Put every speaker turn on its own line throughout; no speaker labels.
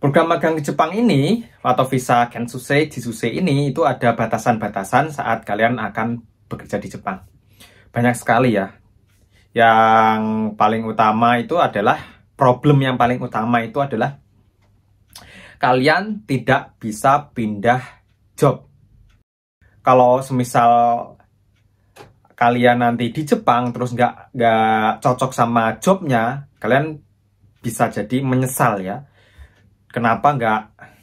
Program magang ke Jepang ini atau visa Kensusei, Jisusei ini itu ada batasan-batasan saat kalian akan bekerja di Jepang. Banyak sekali ya. Yang paling utama itu adalah problem yang paling utama itu adalah kalian tidak bisa pindah job. Kalau semisal kalian nanti di Jepang terus nggak nggak cocok sama jobnya, kalian bisa jadi menyesal ya kenapa nggak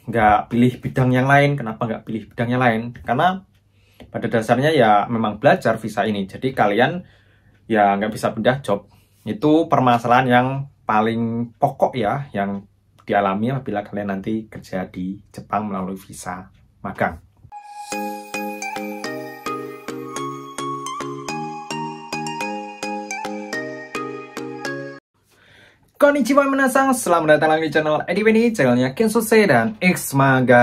nggak pilih bidang yang lain kenapa nggak pilih bidang yang lain karena pada dasarnya ya memang belajar visa ini jadi kalian ya nggak bisa pindah job itu permasalahan yang paling pokok ya yang dialami apabila kalian nanti kerja di Jepang melalui visa magang. Konnichiwa menasang, selamat datang lagi di channel EDP ini, channelnya Kensuse dan X maga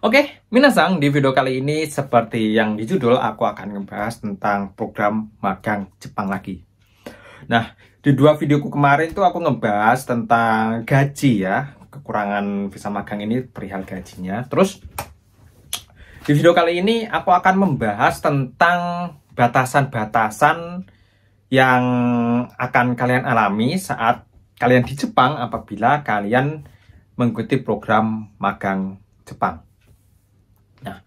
Oke, minasang, di video kali ini seperti yang di judul, aku akan membahas tentang program magang Jepang lagi. Nah, di dua videoku kemarin tuh aku ngebahas tentang gaji ya, kekurangan visa magang ini perihal gajinya. Terus, di video kali ini aku akan membahas tentang batasan-batasan yang akan kalian alami saat kalian di Jepang apabila kalian mengikuti program magang Jepang. Nah,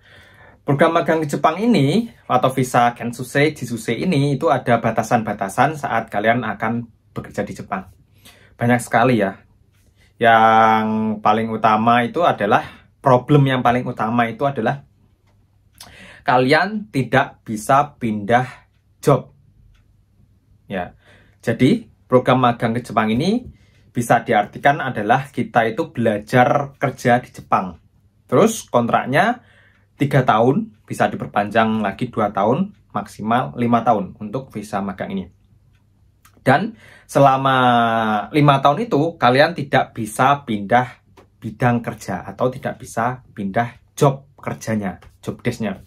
program magang ke Jepang ini atau visa Kensusei Jisusei ini itu ada batasan-batasan saat kalian akan bekerja di Jepang. Banyak sekali ya. Yang paling utama itu adalah problem yang paling utama itu adalah kalian tidak bisa pindah job Ya. Jadi, program magang ke Jepang ini bisa diartikan adalah kita itu belajar kerja di Jepang. Terus kontraknya tiga tahun, bisa diperpanjang lagi dua tahun, maksimal lima tahun untuk visa magang ini. Dan selama lima tahun itu kalian tidak bisa pindah bidang kerja atau tidak bisa pindah job kerjanya, job desknya.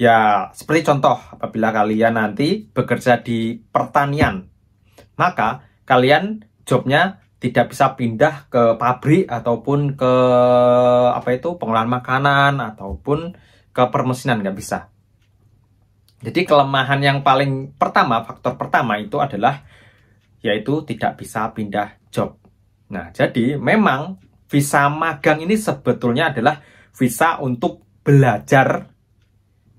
Ya, seperti contoh, apabila kalian nanti bekerja di pertanian, maka kalian jobnya tidak bisa pindah ke pabrik ataupun ke apa itu pengolahan makanan ataupun ke permesinan nggak bisa. Jadi kelemahan yang paling pertama, faktor pertama itu adalah yaitu tidak bisa pindah job. Nah, jadi memang visa magang ini sebetulnya adalah visa untuk belajar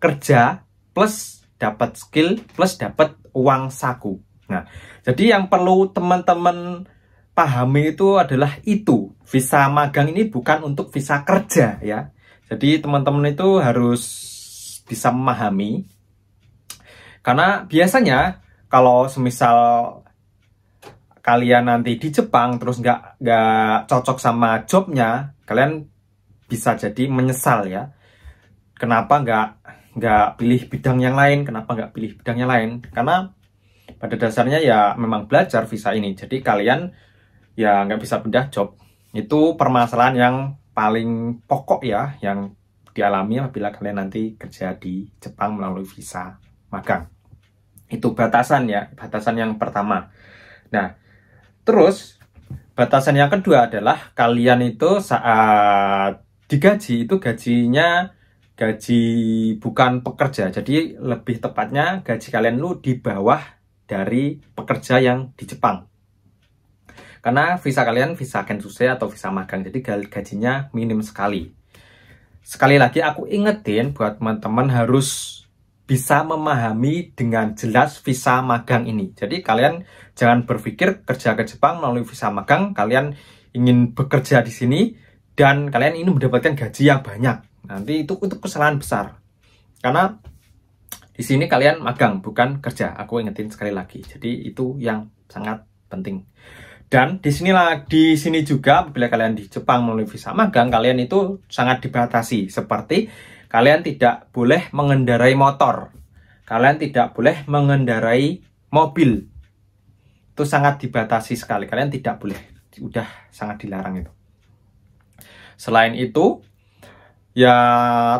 kerja plus dapat skill plus dapat uang saku. Nah, jadi yang perlu teman-teman pahami itu adalah itu. Visa magang ini bukan untuk visa kerja ya. Jadi teman-teman itu harus bisa memahami karena biasanya kalau semisal kalian nanti di Jepang terus nggak nggak cocok sama jobnya, kalian bisa jadi menyesal ya. Kenapa nggak nggak pilih bidang yang lain kenapa nggak pilih bidang yang lain karena pada dasarnya ya memang belajar visa ini jadi kalian ya nggak bisa pindah job itu permasalahan yang paling pokok ya yang dialami apabila kalian nanti kerja di Jepang melalui visa magang itu batasan ya batasan yang pertama nah terus batasan yang kedua adalah kalian itu saat digaji itu gajinya gaji bukan pekerja. Jadi lebih tepatnya gaji kalian lu di bawah dari pekerja yang di Jepang. Karena visa kalian visa kensuse atau visa magang, jadi gajinya minim sekali. Sekali lagi aku ingetin buat teman-teman harus bisa memahami dengan jelas visa magang ini. Jadi kalian jangan berpikir kerja ke Jepang melalui visa magang, kalian ingin bekerja di sini dan kalian ingin mendapatkan gaji yang banyak nanti itu untuk kesalahan besar karena di sini kalian magang bukan kerja aku ingetin sekali lagi jadi itu yang sangat penting dan di sini di sini juga bila kalian di Jepang melalui visa magang kalian itu sangat dibatasi seperti kalian tidak boleh mengendarai motor kalian tidak boleh mengendarai mobil itu sangat dibatasi sekali kalian tidak boleh udah sangat dilarang itu selain itu Ya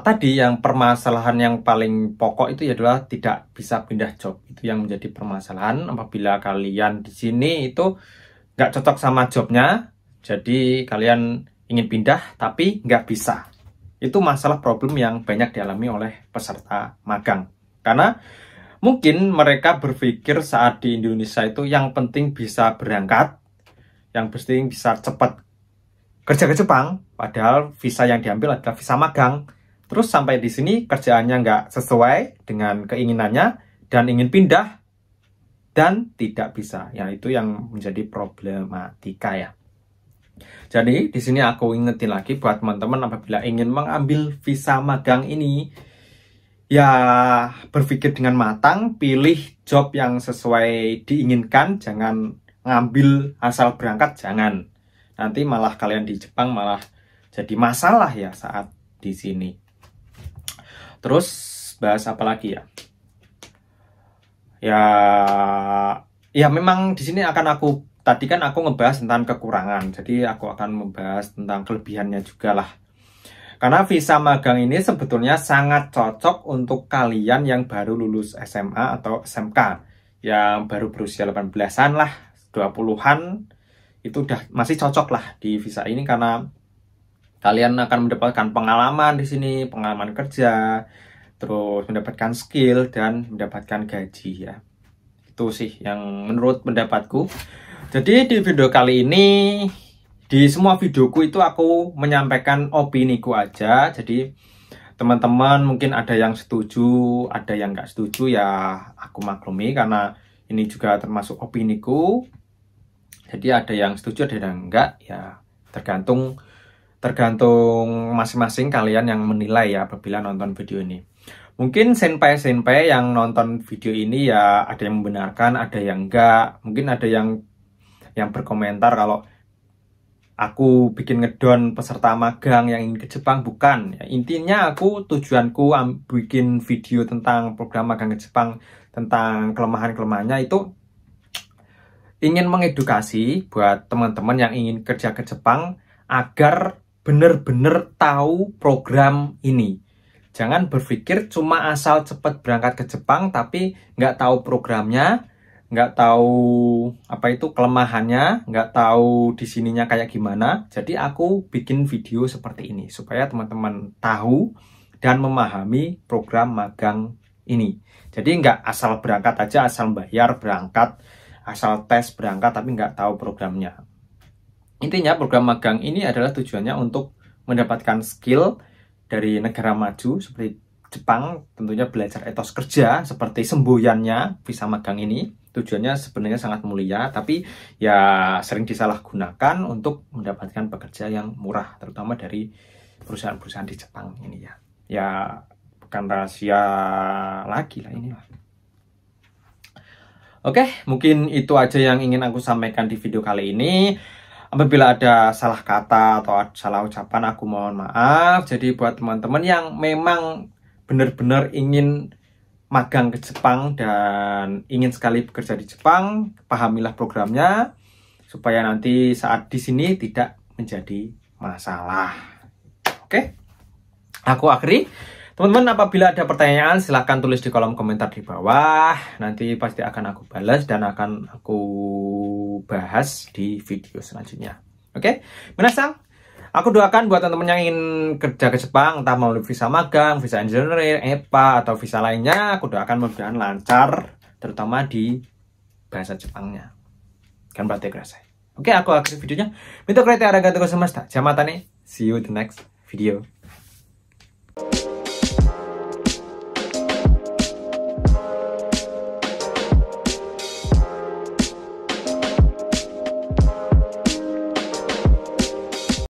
tadi yang permasalahan yang paling pokok itu ya adalah tidak bisa pindah job itu yang menjadi permasalahan apabila kalian di sini itu nggak cocok sama jobnya jadi kalian ingin pindah tapi nggak bisa itu masalah problem yang banyak dialami oleh peserta magang karena mungkin mereka berpikir saat di Indonesia itu yang penting bisa berangkat yang penting bisa cepat kerja ke Jepang, padahal visa yang diambil adalah visa magang. Terus sampai di sini kerjaannya nggak sesuai dengan keinginannya dan ingin pindah dan tidak bisa. Yang itu yang menjadi problematika ya. Jadi di sini aku ingetin lagi buat teman-teman apabila ingin mengambil visa magang ini ya berpikir dengan matang, pilih job yang sesuai diinginkan, jangan ngambil asal berangkat, jangan nanti malah kalian di Jepang malah jadi masalah ya saat di sini. Terus bahas apa lagi ya? Ya, ya memang di sini akan aku tadi kan aku ngebahas tentang kekurangan, jadi aku akan membahas tentang kelebihannya juga lah. Karena visa magang ini sebetulnya sangat cocok untuk kalian yang baru lulus SMA atau SMK, yang baru berusia 18-an lah, 20-an, itu udah masih cocok lah di visa ini karena kalian akan mendapatkan pengalaman di sini, pengalaman kerja, terus mendapatkan skill dan mendapatkan gaji ya. Itu sih yang menurut pendapatku. Jadi di video kali ini di semua videoku itu aku menyampaikan opini ku aja. Jadi teman-teman mungkin ada yang setuju, ada yang nggak setuju ya aku maklumi karena ini juga termasuk opiniku jadi ada yang setuju ada yang enggak ya tergantung tergantung masing-masing kalian yang menilai ya apabila nonton video ini mungkin senpai-senpai yang nonton video ini ya ada yang membenarkan ada yang enggak mungkin ada yang yang berkomentar kalau aku bikin ngedon peserta magang yang ingin ke Jepang bukan ya, intinya aku tujuanku bikin video tentang program magang ke Jepang tentang kelemahan kelemahannya itu ingin mengedukasi buat teman-teman yang ingin kerja ke Jepang agar benar-benar tahu program ini. Jangan berpikir cuma asal cepat berangkat ke Jepang tapi nggak tahu programnya, nggak tahu apa itu kelemahannya, nggak tahu di sininya kayak gimana. Jadi aku bikin video seperti ini supaya teman-teman tahu dan memahami program magang ini. Jadi nggak asal berangkat aja, asal bayar berangkat asal tes berangkat tapi nggak tahu programnya. Intinya program magang ini adalah tujuannya untuk mendapatkan skill dari negara maju seperti Jepang tentunya belajar etos kerja seperti semboyannya bisa magang ini tujuannya sebenarnya sangat mulia tapi ya sering disalahgunakan untuk mendapatkan pekerja yang murah terutama dari perusahaan-perusahaan di Jepang ini ya ya bukan rahasia lagi lah inilah Oke, mungkin itu aja yang ingin aku sampaikan di video kali ini. Apabila ada salah kata atau salah ucapan, aku mohon maaf. Jadi buat teman-teman yang memang benar-benar ingin magang ke Jepang dan ingin sekali bekerja di Jepang, pahamilah programnya supaya nanti saat di sini tidak menjadi masalah. Oke, aku akhiri. Teman-teman apabila ada pertanyaan silahkan tulis di kolom komentar di bawah. Nanti pasti akan aku balas dan akan aku bahas di video selanjutnya. Oke, okay? minasang. Aku doakan buat teman-teman yang ingin kerja ke Jepang, entah melalui visa magang, visa engineer, EPA, atau visa lainnya, aku doakan mudah-mudahan lancar, terutama di bahasa Jepangnya. Kan berarti kerasa. Oke, aku akhiri videonya. Minta kreatif ada gantung semesta. Jamatane, see you the next video.